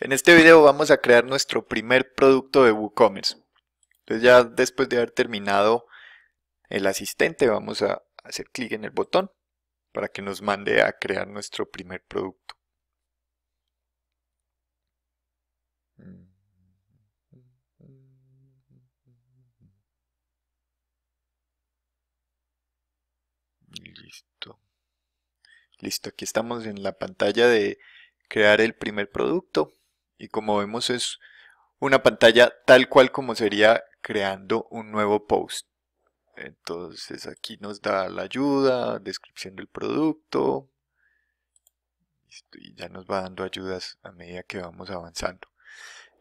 En este video vamos a crear nuestro primer producto de WooCommerce. Entonces ya después de haber terminado el asistente vamos a hacer clic en el botón para que nos mande a crear nuestro primer producto. Listo. Listo, aquí estamos en la pantalla de crear el primer producto. Y como vemos es una pantalla tal cual como sería creando un nuevo post. Entonces aquí nos da la ayuda, descripción del producto. Y ya nos va dando ayudas a medida que vamos avanzando.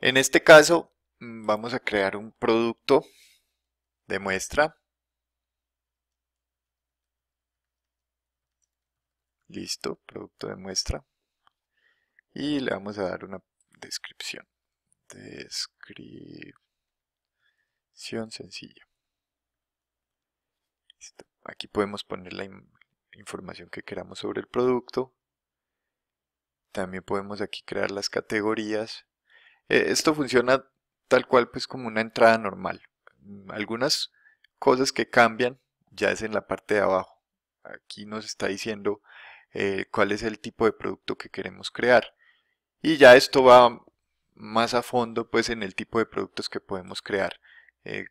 En este caso mm, vamos a crear un producto de muestra. Listo, producto de muestra. Y le vamos a dar una descripción. Descripción sencilla. Aquí podemos poner la información que queramos sobre el producto. También podemos aquí crear las categorías. E, esto funciona tal cual pues como una entrada normal. Algunas cosas que cambian ya es en la parte de abajo. Aquí nos está diciendo eh, cuál es el tipo de producto que queremos crear. Y ya esto va más a fondo pues en el tipo de productos que podemos crear. Eh,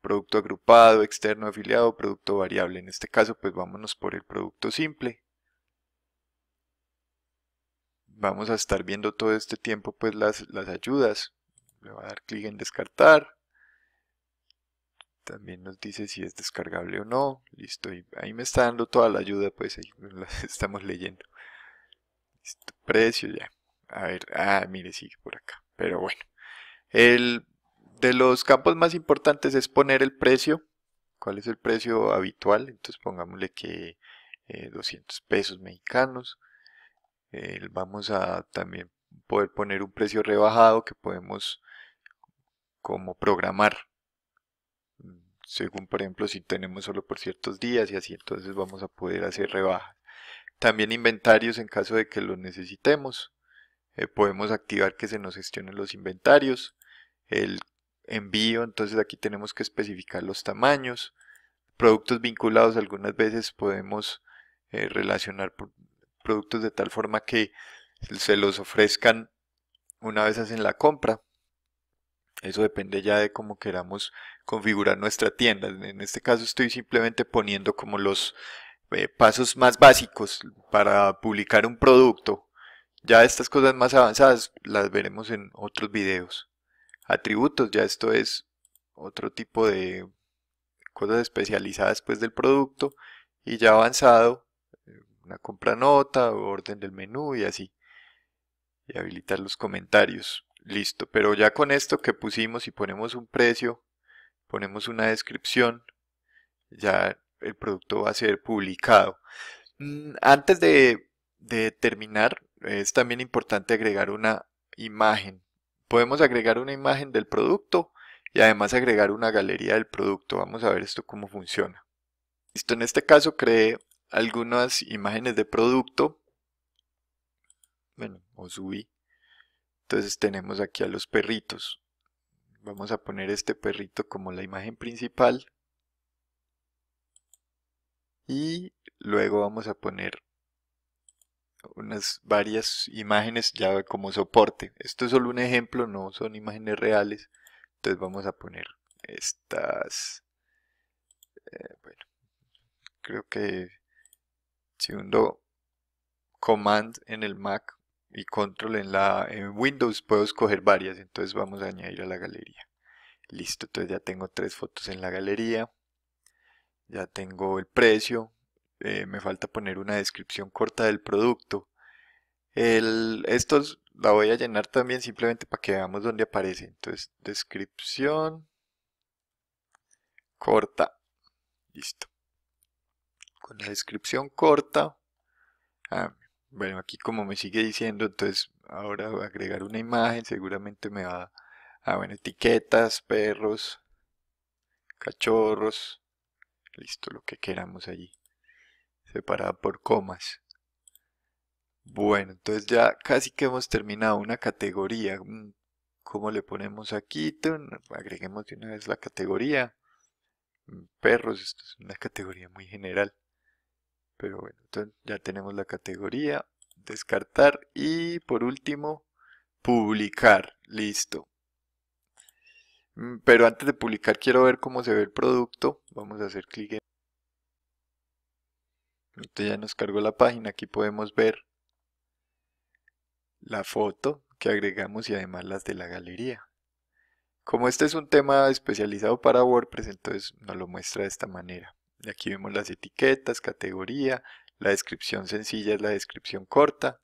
producto agrupado, externo afiliado, producto variable. En este caso pues vámonos por el producto simple. Vamos a estar viendo todo este tiempo pues las, ayudas. Le voy a dar clic en descartar. También nos dice si es descargable o no. Listo, ahí me está dando toda la ayuda pues ahí las estamos leyendo. precio ya. A ver, ah, mire, sigue por acá. Pero bueno, el de los campos más importantes es poner el precio. ¿Cuál es el precio habitual? Entonces pongámosle que 200 eh, pesos mexicanos. vamos a también poder poner un precio rebajado que podemos como programar. Según por ejemplo si tenemos solo por ciertos días y así entonces vamos a poder hacer rebajas. También inventarios en caso de que los necesitemos. Eh, podemos activar que se nos gestionen los inventarios, el envío, entonces aquí tenemos que especificar los tamaños, productos vinculados algunas veces podemos eh, relacionar productos de tal forma que se los ofrezcan una vez hacen la compra. Eso depende ya de cómo queramos configurar nuestra tienda. En este caso estoy simplemente poniendo como los eh, pasos más básicos para publicar un producto ya estas cosas más avanzadas las veremos en otros videos. Atributos, ya esto es otro tipo de cosas especializadas pues del producto y ya avanzado una compra nota, orden del menú y así. Y habilitar los comentarios. Listo, pero ya con esto que pusimos y ponemos un precio, ponemos una descripción, ya el producto va a ser publicado. Mm, antes de, de terminar, es también importante agregar una imagen. Podemos agregar una imagen del producto y además agregar una galería del producto. Vamos a ver esto cómo funciona. Listo, en este caso creé algunas imágenes de producto. Bueno, o subí. Entonces tenemos aquí a los perritos. Vamos a poner este perrito como la imagen principal. Y luego vamos a poner unas varias imágenes ya como soporte. Esto es solo un ejemplo, no son imágenes reales. Entonces vamos a poner estas... Eh, bueno, creo que segundo command en el Mac y control en la en Windows puedo escoger varias. Entonces vamos a añadir a la galería. Listo, entonces ya tengo tres fotos en la galería. Ya tengo el precio, eh, me falta poner una descripción corta del producto. El, estos la voy a llenar también simplemente para que veamos dónde aparece. Entonces, descripción corta. Listo. Con la descripción corta. Ah, bueno, aquí como me sigue diciendo, entonces ahora voy a agregar una imagen. Seguramente me va a... Ah, bueno, etiquetas, perros, cachorros. Listo, lo que queramos allí separada por comas. Bueno, entonces ya casi que hemos terminado una categoría. Mm, ¿Cómo le ponemos aquí? Agreguemos de una vez la categoría. Mm, perros, esto es una categoría muy general. Pero bueno, entonces ya tenemos la categoría. Descartar y por último, publicar. Listo. Mm, pero antes de publicar quiero ver cómo se ve el producto. Vamos a hacer clic en ya nos cargó la página. Aquí podemos ver la foto que agregamos y además las de la galería. Como este es un tema especializado para WordPress, entonces nos lo muestra de esta manera. Y aquí vemos las etiquetas, categoría, la descripción sencilla es la descripción corta.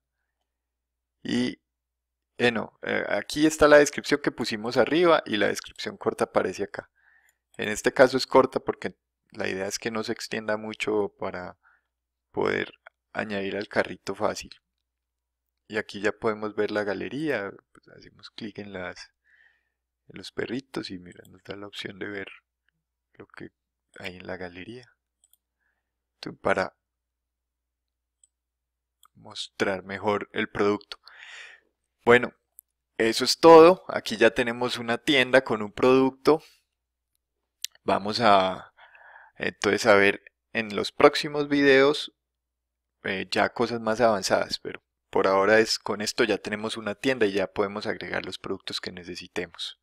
Y eh, eh, aquí está la descripción que pusimos arriba y la descripción corta aparece acá. En este caso es corta porque la idea es que no se extienda mucho para poder añadir al carrito fácil. Y aquí ya podemos ver la galería, pues, hacemos clic en las en los perritos y mira, nos da la opción de ver lo que hay en la galería. para mostrar mejor el producto. Bueno, eso es todo. Aquí ya tenemos una tienda con un producto. Vamos a entonces a ver en los próximos videos eh, ya cosas más avanzadas, pero por ahora es con esto ya tenemos una tienda y ya podemos agregar los productos que necesitemos.